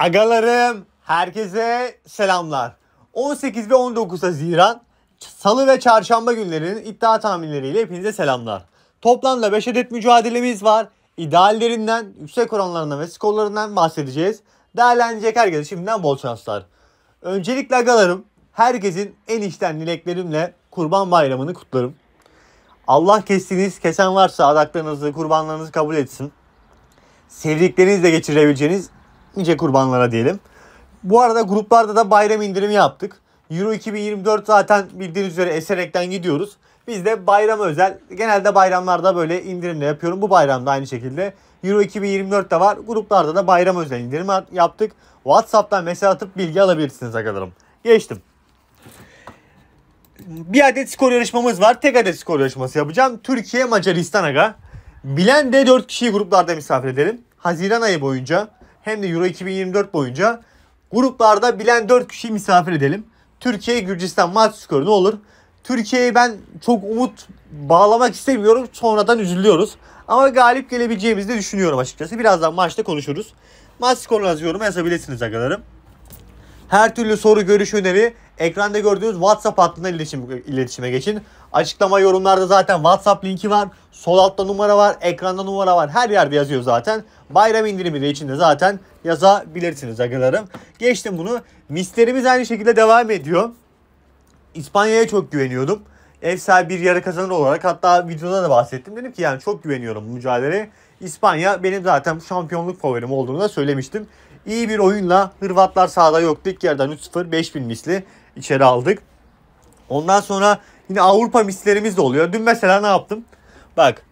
Agalarım, herkese selamlar. 18 ve 19 Haziran Salı ve Çarşamba günlerinin iddia tahminleriyle hepinize selamlar. Toplamda 5 adet mücadelemiz var. İdeallerinden, yüksek oranlarından ve skorlarından bahsedeceğiz. Değerlenecek herkese şimdiden bol şanslar. Öncelikle agalarım, herkesin en içten dileklerimle Kurban Bayramı'nı kutlarım. Allah kestiğiniz, kesen varsa adaklarınızı, kurbanlarınızı kabul etsin. Sevdiklerinizle geçirebileceğiniz nice kurbanlara diyelim. Bu arada gruplarda da bayram indirimi yaptık. Euro 2024 zaten bildiğiniz üzere eserekten gidiyoruz. Biz de bayram özel genelde bayramlarda böyle indirimle yapıyorum. Bu bayramda aynı şekilde Euro 2024 de var. Gruplarda da bayram özel indirim yaptık. WhatsApp'tan mesaj atıp bilgi alabilirsiniz arkadaşlarım. Geçtim. Bir adet skor yarışmamız var. Tek adet skor yarışması yapacağım. Türkiye Macaristan'a. Bilen de 4 kişiyi gruplarda misafir edelim. Haziran ayı boyunca hem de Euro 2024 boyunca gruplarda bilen 4 kişiyi misafir edelim. Türkiye Gürcistan maç skoru ne olur? Türkiye'ye ben çok umut bağlamak istemiyorum. Sonradan üzülüyoruz. Ama galip gelebileceğimizi de düşünüyorum açıkçası. Birazdan maçta konuşuruz. Maç skorunu yazıyorum. Yazabilirsiniz arkadaşlarım. Her türlü soru, görüş, öneri ekranda gördüğünüz WhatsApp hattına iletişim, iletişime geçin. Açıklama yorumlarda zaten WhatsApp linki var. Sol altta numara var. Ekranda numara var. Her yerde yazıyor zaten. Bayram indirimi de içinde zaten yazabilirsiniz agalarım. Geçtim bunu. Misterimiz aynı şekilde devam ediyor. İspanya'ya çok güveniyordum. Ev sahibi bir yarı kazanır olarak hatta videoda da bahsettim. Dedim ki yani çok güveniyorum bu mücadeleye. İspanya benim zaten şampiyonluk favorim olduğunu da söylemiştim. İyi bir oyunla Hırvatlar sahada yoktu. İlk yerden 3-0 5000 misli içeri aldık. Ondan sonra Yine Avrupa mislerimiz de oluyor. Dün mesela ne yaptım? Bak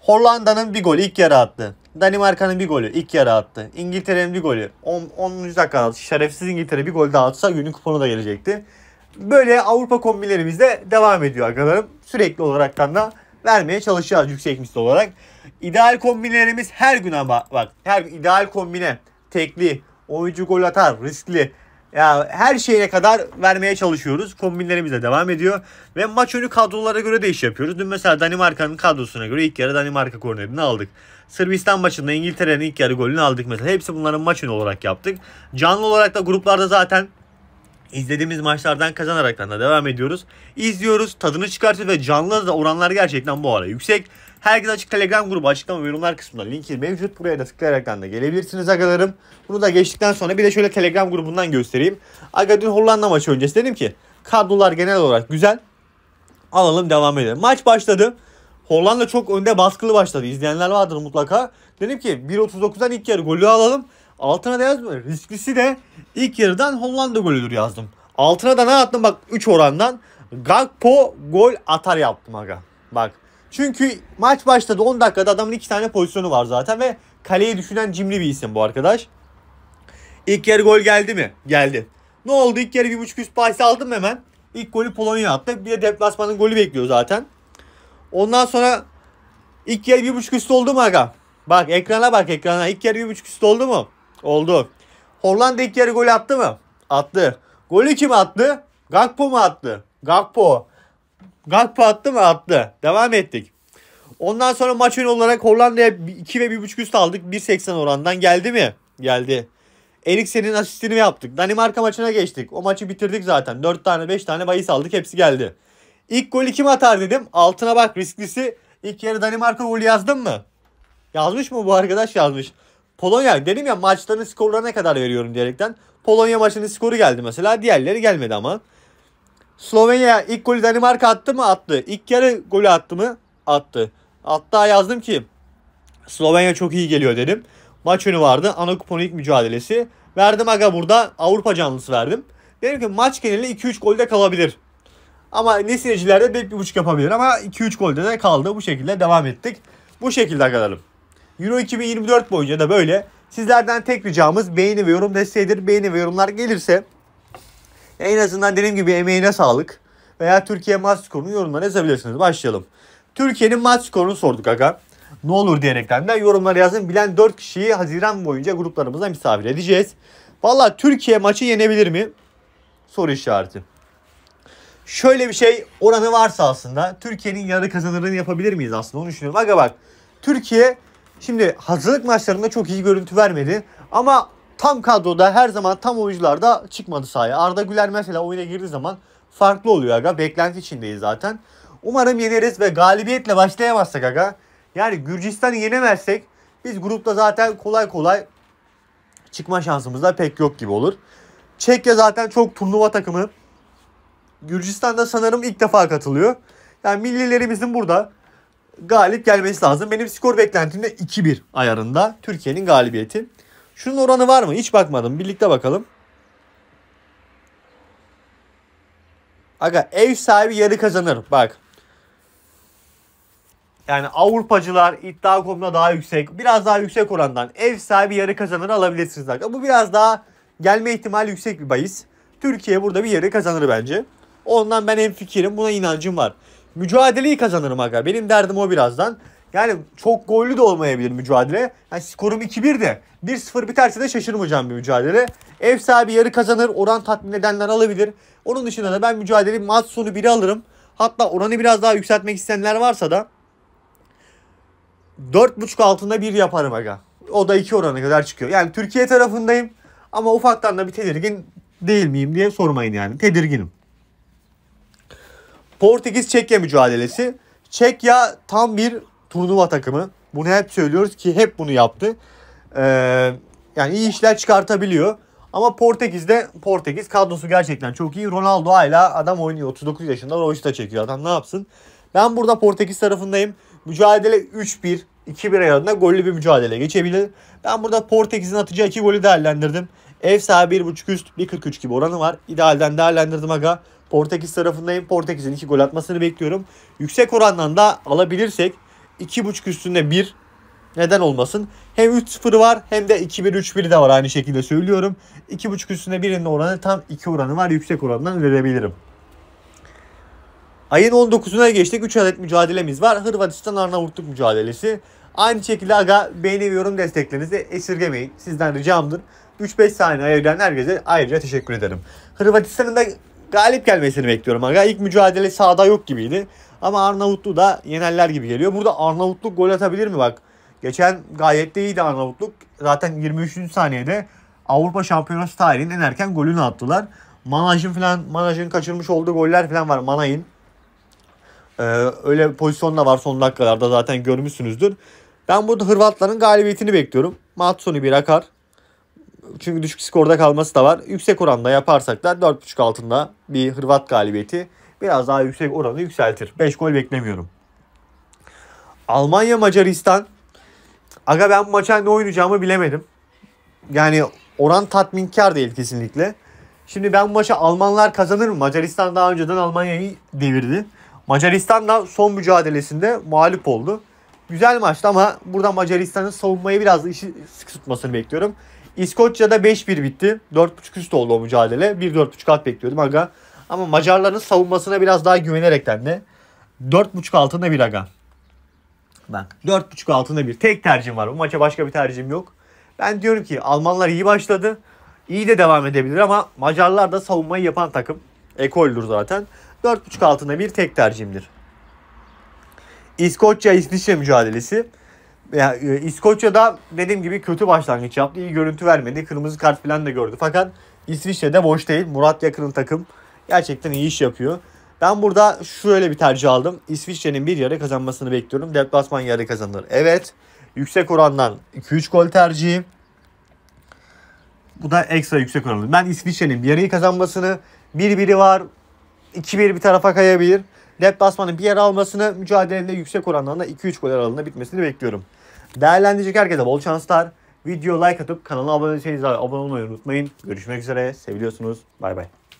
Hollanda'nın bir golü ilk yarı attı. Danimarka'nın bir golü ilk yarı attı. İngiltere'nin bir golü 10. dakikada attı. Şerefsiz İngiltere bir gol daha atsa günün kuponu da gelecekti. Böyle Avrupa kombilerimiz de devam ediyor arkadaşlarım. Sürekli olaraktan da vermeye çalışacağız yüksek misli olarak. İdeal kombinlerimiz her gün ama bak her ideal kombine tekli, oyuncu gol atar, riskli, ya her şeyine kadar vermeye çalışıyoruz. Kombinlerimiz de devam ediyor. Ve maç önü kadrolara göre de iş yapıyoruz. Dün mesela Danimarka'nın kadrosuna göre ilk yarı Danimarka kornerini aldık. Sırbistan maçında İngiltere'nin ilk yarı golünü aldık mesela. Hepsi bunların maç önü olarak yaptık. Canlı olarak da gruplarda zaten izlediğimiz maçlardan kazanarak da devam ediyoruz. İzliyoruz, tadını çıkartıyoruz ve canlı da oranlar gerçekten bu ara yüksek. Herkes Açık Telegram grubu açıklama ve yorumlar kısmında linki mevcut. Buraya da tıklayarak da gelebilirsiniz agalarım. Bunu da geçtikten sonra bir de şöyle Telegram grubundan göstereyim. Aga dün Hollanda maçı öncesi dedim ki kadrolar genel olarak güzel. Alalım devam edelim. Maç başladı. Hollanda çok önde baskılı başladı. İzleyenler vardır mutlaka. Dedim ki 1.39'dan ilk yarı golü alalım. Altına da yazdım Risklisi de ilk yarıdan Hollanda golüdür yazdım. Altına da ne attım bak 3 orandan. Gakpo gol atar yaptım aga. Bak çünkü maç başladı 10 dakikada adamın 2 tane pozisyonu var zaten ve kaleye düşünen cimri bir isim bu arkadaş. İlk yarı gol geldi mi? Geldi. Ne oldu? İlk yarı 1.5 üst bahsi aldım hemen. İlk golü Polonya attı. Bir de deplasmanın golü bekliyor zaten. Ondan sonra ilk yarı 1.5 üst oldu mu aga? Bak ekrana bak ekrana. İlk yarı 1.5 üst oldu mu? Oldu. Hollanda ilk yarı gol attı mı? Attı. Golü kim attı? Gakpo mu attı? Gakpo. Gakpo attı mı? Attı. Devam ettik. Ondan sonra maç önü olarak Hollanda'ya 2 ve 1.5 üst aldık. 1.80 orandan geldi mi? Geldi. Eriksen'in asistini yaptık. Danimarka maçına geçtik. O maçı bitirdik zaten. 4 tane 5 tane bahis aldık. Hepsi geldi. İlk golü kim atar dedim. Altına bak risklisi. İlk yarı Danimarka golü yazdın mı? Yazmış mı bu arkadaş yazmış. Polonya dedim ya maçların skorlarına kadar veriyorum diyerekten. Polonya maçının skoru geldi mesela. Diğerleri gelmedi ama. Slovenya ilk golü Danimarka attı mı? Attı. İlk yarı golü attı mı? Attı. Hatta yazdım ki Slovenya çok iyi geliyor dedim. Maç önü vardı. Ana kuponun ilk mücadelesi. Verdim aga burada Avrupa canlısı verdim. Dedim ki maç geneli 2-3 golde kalabilir. Ama ne bir, bir buçuk yapabilir ama 2-3 golde de kaldı. Bu şekilde devam ettik. Bu şekilde arkadaşlarım. Euro 2024 boyunca da böyle. Sizlerden tek ricamız beğeni ve yorum desteğidir. Beğeni ve yorumlar gelirse en azından dediğim gibi emeğine sağlık. Veya Türkiye maç skorunu yorumlara yazabilirsiniz. Başlayalım. Türkiye'nin maç skorunu sorduk aga. Ne olur diyerekten de yorumlara yazın. Bilen 4 kişiyi Haziran boyunca gruplarımıza misafir edeceğiz. Valla Türkiye maçı yenebilir mi? Soru işareti. Şöyle bir şey oranı varsa aslında Türkiye'nin yarı kazanırını yapabilir miyiz aslında onu düşünüyorum. Aga bak Türkiye şimdi hazırlık maçlarında çok iyi görüntü vermedi ama tam kadroda her zaman tam oyuncular da çıkmadı sahaya. Arda Güler mesela oyuna girdiği zaman farklı oluyor aga. Beklenti içindeyiz zaten. Umarım yeneriz ve galibiyetle başlayamazsak aga. Yani Gürcistan'ı yenemezsek biz grupta zaten kolay kolay çıkma şansımız da pek yok gibi olur. Çekya zaten çok turnuva takımı. Gürcistan'da sanırım ilk defa katılıyor. Yani millilerimizin burada galip gelmesi lazım. Benim skor beklentim 2-1 ayarında Türkiye'nin galibiyeti. Şunun oranı var mı? Hiç bakmadım. Birlikte bakalım. Aga ev sahibi yarı kazanır. Bak. Yani Avrupacılar iddia konuda daha yüksek. Biraz daha yüksek orandan ev sahibi yarı kazanır alabilirsiniz. Aga. Bu biraz daha gelme ihtimali yüksek bir bahis. Türkiye burada bir yarı kazanır bence. Ondan ben en fikirim. Buna inancım var. Mücadeleyi kazanırım aga. Benim derdim o birazdan. Yani çok gollü de olmayabilir mücadele. Yani skorum 2-1 de 1-0 biterse de şaşırmayacağım bir mücadele. Ev sahibi yarı kazanır. Oran tatmin edenler alabilir. Onun dışında da ben mücadeleyi maç sonu 1'e alırım. Hatta oranı biraz daha yükseltmek isteyenler varsa da 4.5 altında 1 yaparım aga. O da 2 orana kadar çıkıyor. Yani Türkiye tarafındayım ama ufaktan da bir tedirgin değil miyim diye sormayın yani. Tedirginim. Portekiz-Çekya mücadelesi. Çekya tam bir turnuva takımı. Bunu hep söylüyoruz ki hep bunu yaptı. Ee, yani iyi işler çıkartabiliyor. Ama Portekiz'de Portekiz kadrosu gerçekten çok iyi. Ronaldo hala adam oynuyor. 39 yaşında Roji'de çekiyor. Adam ne yapsın? Ben burada Portekiz tarafındayım. Mücadele 3-1, 2-1 ayarında gollü bir mücadele geçebilir. Ben burada Portekiz'in atacağı 2 golü değerlendirdim. Ev sahibi 1.5 üst 1.43 gibi oranı var. İdealden değerlendirdim aga. Portekiz tarafındayım. Portekiz'in 2 gol atmasını bekliyorum. Yüksek orandan da alabilirsek 2.5 üstünde 1 neden olmasın? Hem 3-0 var hem de 2-1-3-1 de var aynı şekilde söylüyorum. 2.5 üstünde birinin oranı tam 2 oranı var. Yüksek oranından verebilirim. Ayın 19'una geçtik. 3 adet mücadelemiz var. Hırvatistan Arnavutluk mücadelesi. Aynı şekilde aga beğeni ve yorum desteklerinizi esirgemeyin. Sizden ricamdır. 3-5 saniye ayıran herkese ayrıca teşekkür ederim. Hırvatistan'ın da galip gelmesini bekliyorum aga. İlk mücadele sahada yok gibiydi. Ama Arnavutlu da yeneller gibi geliyor. Burada Arnavutluk gol atabilir mi bak? Geçen gayet de iyiydi Arnavutluk. Zaten 23. saniyede Avrupa Şampiyonası tarihinin en erken golünü attılar. Manaj'ın falan Manaj'ın kaçırmış olduğu goller falan var Manay'ın. Ee, öyle pozisyon da var son dakikalarda zaten görmüşsünüzdür. Ben burada Hırvatların galibiyetini bekliyorum. Matsoni bir akar. Çünkü düşük skorda kalması da var. Yüksek oranda yaparsak da 4.5 altında bir Hırvat galibiyeti biraz daha yüksek oranı yükseltir. 5 gol beklemiyorum. Almanya Macaristan. Aga ben bu maça ne oynayacağımı bilemedim. Yani oran tatminkar değil kesinlikle. Şimdi ben bu maça Almanlar kazanır mı? Macaristan daha önceden Almanya'yı devirdi. Macaristan da son mücadelesinde mağlup oldu. Güzel maçtı ama burada Macaristan'ın savunmayı biraz işi sık tutmasını bekliyorum. İskoçya'da 5-1 bitti. 4.5 üst oldu o mücadele. 1-4.5 at bekliyordum. Aga ama Macarların savunmasına biraz daha güvenerekten de 4.5 altında bir aga. Bak 4.5 altında bir tek tercihim var. Bu maça başka bir tercihim yok. Ben diyorum ki Almanlar iyi başladı. İyi de devam edebilir ama Macarlar da savunmayı yapan takım. Eko'ldur zaten. 4.5 altında bir tek tercihimdir. İskoçya-İsviçre mücadelesi. Yani e, İskoçya'da dediğim gibi kötü başlangıç yaptı. İyi görüntü vermedi. Kırmızı kart falan da gördü. Fakat İsviçre'de boş değil. Murat Yakın'ın takım Gerçekten iyi iş yapıyor. Ben burada şöyle bir tercih aldım. İsviçre'nin bir yarı kazanmasını bekliyorum. Deplasman yarı kazanır. Evet. Yüksek orandan 2-3 gol tercihi. Bu da ekstra yüksek oranlı. Ben İsviçre'nin bir yarıyı kazanmasını 1-1'i var. 2-1 bir tarafa kayabilir. Deplasman'ın bir yer almasını mücadelede yüksek oranlarla 2-3 gol aralığında bitmesini bekliyorum. Değerlendirecek herkese bol şanslar. Video like atıp kanala abone değilseniz abone olmayı unutmayın. Görüşmek üzere. Seviyorsunuz. Bay bay.